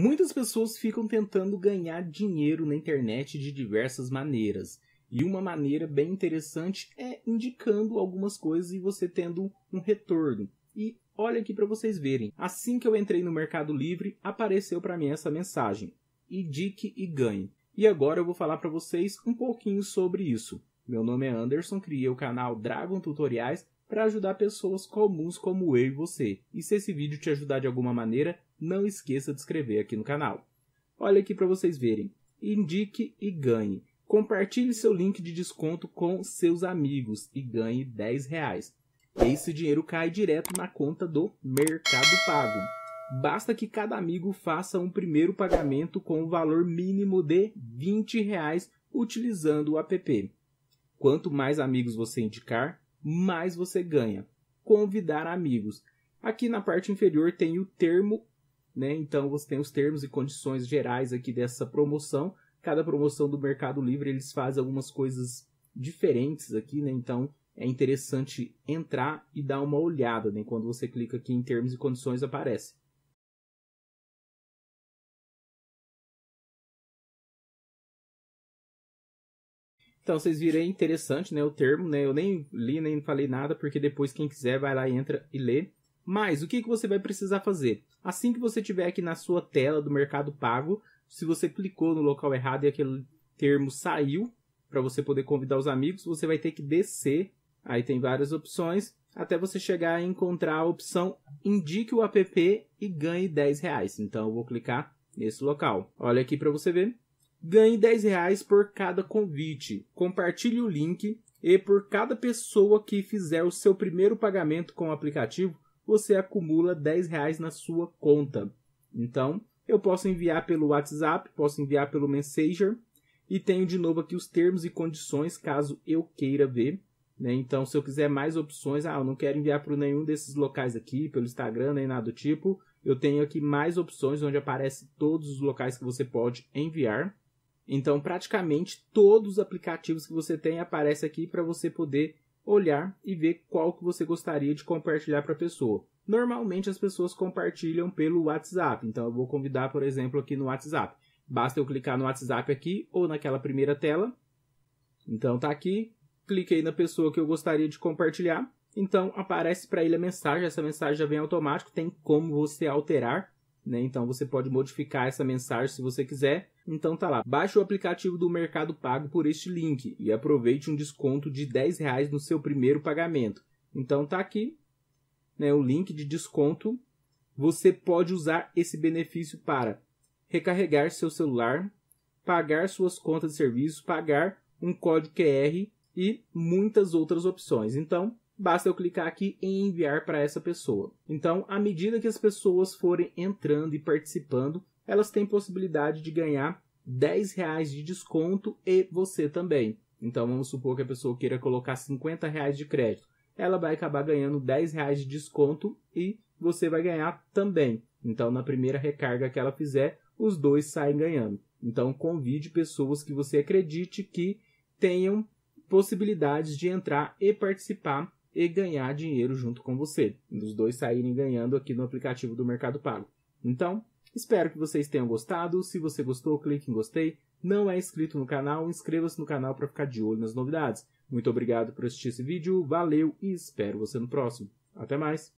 Muitas pessoas ficam tentando ganhar dinheiro na internet de diversas maneiras. E uma maneira bem interessante é indicando algumas coisas e você tendo um retorno. E olha aqui para vocês verem. Assim que eu entrei no Mercado Livre, apareceu para mim essa mensagem: indique e ganhe. E agora eu vou falar para vocês um pouquinho sobre isso. Meu nome é Anderson, criei o canal Dragon Tutoriais para ajudar pessoas comuns como eu e você. E se esse vídeo te ajudar de alguma maneira, não esqueça de inscrever aqui no canal. Olha aqui para vocês verem. Indique e ganhe. Compartilhe seu link de desconto com seus amigos e ganhe 10 reais. Esse dinheiro cai direto na conta do Mercado Pago. Basta que cada amigo faça um primeiro pagamento com o um valor mínimo de 20 reais utilizando o app. Quanto mais amigos você indicar, mais você ganha. Convidar amigos. Aqui na parte inferior tem o termo, né? Então você tem os termos e condições gerais aqui dessa promoção. Cada promoção do Mercado Livre eles fazem algumas coisas diferentes aqui, né? Então é interessante entrar e dar uma olhada, né? Quando você clica aqui em termos e condições aparece. Então, vocês viram é interessante, né, o termo, né? Eu nem li, nem falei nada, porque depois quem quiser vai lá, entra e lê. Mas, o que, que você vai precisar fazer? Assim que você tiver aqui na sua tela do Mercado Pago, se você clicou no local errado e aquele termo saiu, para você poder convidar os amigos, você vai ter que descer. Aí tem várias opções, até você chegar e encontrar a opção Indique o app e ganhe 10 reais. Então, eu vou clicar nesse local. Olha aqui para você ver Ganhe 10 reais por cada convite. Compartilhe o link e por cada pessoa que fizer o seu primeiro pagamento com o aplicativo, você acumula 10 reais na sua conta. Então, eu posso enviar pelo WhatsApp, posso enviar pelo Messenger e tenho de novo aqui os termos e condições caso eu queira ver. Né? Então, se eu quiser mais opções, ah, eu não quero enviar para nenhum desses locais aqui, pelo Instagram, nem nada do tipo, eu tenho aqui mais opções onde aparece todos os locais que você pode enviar. Então, praticamente todos os aplicativos que você tem aparecem aqui para você poder olhar e ver qual que você gostaria de compartilhar para a pessoa. Normalmente as pessoas compartilham pelo WhatsApp, então eu vou convidar, por exemplo, aqui no WhatsApp. Basta eu clicar no WhatsApp aqui ou naquela primeira tela. Então tá aqui, cliquei na pessoa que eu gostaria de compartilhar. Então aparece para ele a mensagem, essa mensagem já vem automático, tem como você alterar né? Então você pode modificar essa mensagem se você quiser. Então tá lá, baixe o aplicativo do Mercado Pago por este link e aproveite um desconto de 10 reais no seu primeiro pagamento. Então tá aqui né, o link de desconto. Você pode usar esse benefício para recarregar seu celular, pagar suas contas de serviço pagar um código QR e muitas outras opções. Então, basta eu clicar aqui em enviar para essa pessoa. Então, à medida que as pessoas forem entrando e participando, elas têm possibilidade de ganhar 10 reais de desconto e você também. Então, vamos supor que a pessoa queira colocar 50 reais de crédito. Ela vai acabar ganhando 10 reais de desconto e você vai ganhar também. Então, na primeira recarga que ela fizer, os dois saem ganhando. Então, convide pessoas que você acredite que tenham possibilidades de entrar e participar e ganhar dinheiro junto com você. Os dois saírem ganhando aqui no aplicativo do Mercado Pago. Então, espero que vocês tenham gostado. Se você gostou, clique em gostei. Não é inscrito no canal, inscreva-se no canal para ficar de olho nas novidades. Muito obrigado por assistir esse vídeo, valeu e espero você no próximo. Até mais!